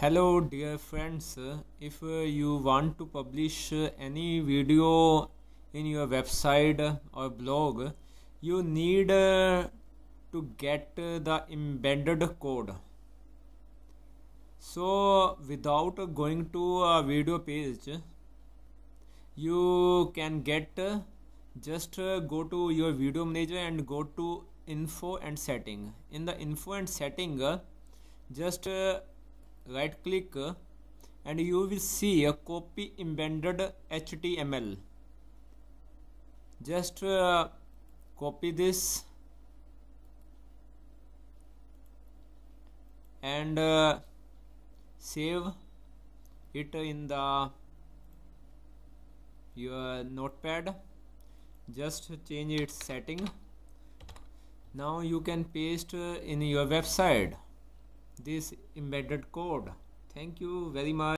Hello dear friends, if you want to publish any video in your website or blog, you need to get the embedded code. So without going to a video page, you can get just go to your video manager and go to info and setting in the info and setting uh, just uh, right click uh, and you will see a copy embedded HTML just uh, copy this and save it in the your notepad just change its setting now you can paste uh, in your website this embedded code thank you very much